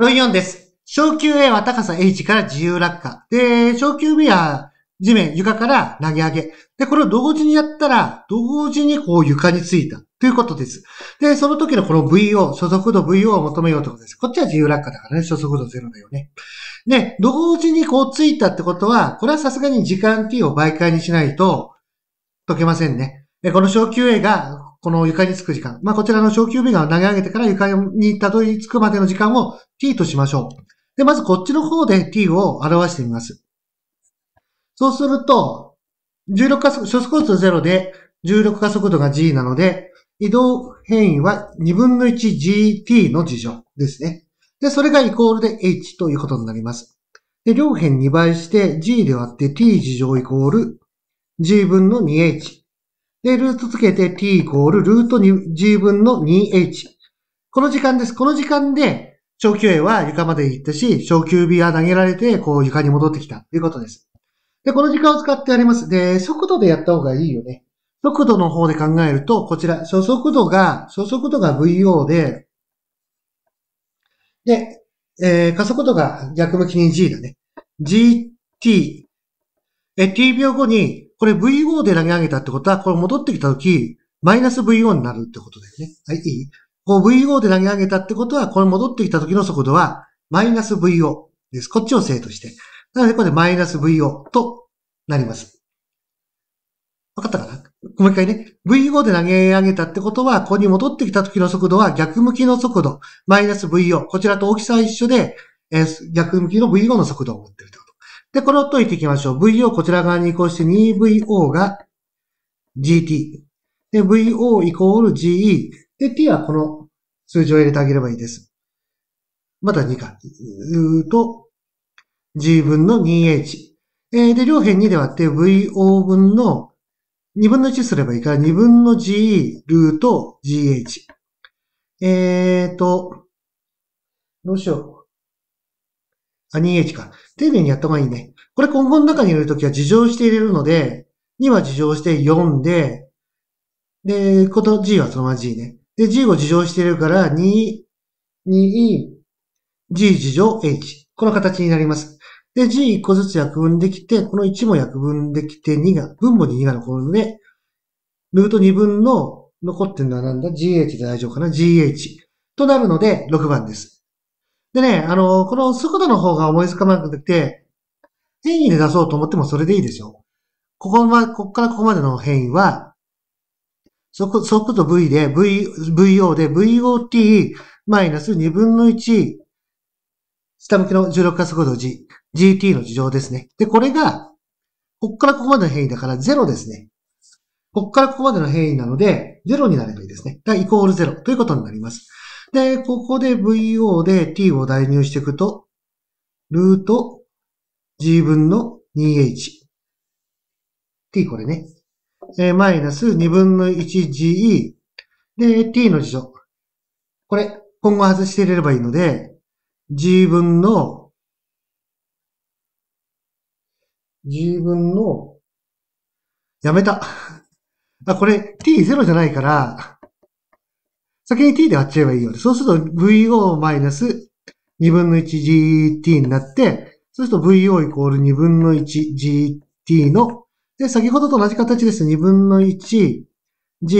論4です。昇級 A は高さ H から自由落下。で、昇級 B は地面、床から投げ上げ。で、これを同時にやったら、同時にこう床についたということです。で、その時のこの VO、所速度 VO を求めようということです。こっちは自由落下だからね、所速度0だよね。で、同時にこうついたってことは、これはさすがに時間 t を媒介にしないと解けませんね。で、この小級 a がこの床につく時間。まあ、こちらの小球日が投げ上げてから床にたどり着くまでの時間を t としましょう。で、まずこっちの方で t を表してみます。そうすると、重力加速、初速度0で、重力加速度が g なので、移動変位は2分の 1gt の事情ですね。で、それがイコールで h ということになります。で、両辺2倍して g で割って t 事乗イコール g 分の 2h で、ルートつけて t イコールルート g 分の 2h。この時間です。この時間で、小級 A は床まで行ったし、小級 B は投げられて、こう床に戻ってきたということです。で、この時間を使ってやります。で、速度でやった方がいいよね。速度の方で考えると、こちら、初速度が、初速度が VO で、で、えー、加速度が逆向きに G だね。GT。え、t 秒後にこれ VO で投げ上げたってことは、これ戻ってきたとき、マイナス VO になるってことだよね。はい、いいこう VO で投げ上げたってことは、これ戻ってきた時の速度は、マイナス VO です。こっちを正として。なので、これでマイナス VO となります。わかったかなもう一回ね。VO で投げ上げたってことは、ここに戻ってきた時の速度は逆向きの速度、マイナス VO。こちらと大きさは一緒で、えー、逆向きの VO の速度を持ってると。で、これを解いていきましょう。VO をこちら側に移行して 2VO が GT。で、VO イコール GE。で、T はこの数字を入れてあげればいいです。また2か。うと、G 分の 2H。えで、両辺2で割って VO 分の2分の1すればいいから、2分の GE ルート GH。えーと、どうしよう。あ、2H か。丁寧にやった方がいいね。これ今後の中に入れるときは事情して入れるので、2は事情して4で、で、こと G はそのまま G ね。で、G を事情しているから、2、2E、G 事情 H。この形になります。で、G 一個ずつ約分できて、この1も約分できて、2が、分母に2が残るので、ルート2分の残ってるのはなんだ ?GH で大丈夫かな ?GH。となるので、6番です。でね、あの、この速度の方が思いつかなくて、変異で出そうと思ってもそれでいいでしょ。ここま、ここからここまでの変異は、速速度 V で、V、VO で VOT マイナス2分の1、下向きの重力加速度 G、GT の事情ですね。で、これが、ここからここまでの変異だから0ですね。ここからここまでの変異なので、0になればいいですね。がイコール0ということになります。で、ここで VO で t を代入していくと、ルート g 分の 2h。t これね。えー、マイナス2分の 1ge。で、t の辞書。これ、今後外していればいいので、g 分の、g 分の、やめた。あ、これ t0 じゃないから、先に t で割っちゃえばいいよ。そうすると vo マイナス2分の 1gt になって、そうすると vo イコール2分の 1gt の、で、先ほどと同じ形です。2分の 1g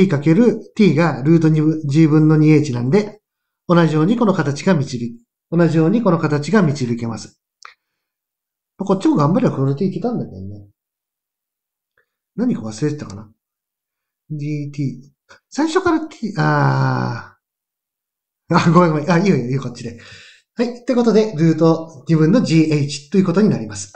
かける t がルート g 分の 2h なんで、同じようにこの形が導き、同じようにこの形が導けます。こっちも頑張ればこれでいけたんだけどね。何か忘れてたかな ?gt。最初から t、あー。あ、ごめんごめん。あ、いいよいいよ、こっちで。はい。ってことで、ルート自分の gh ということになります。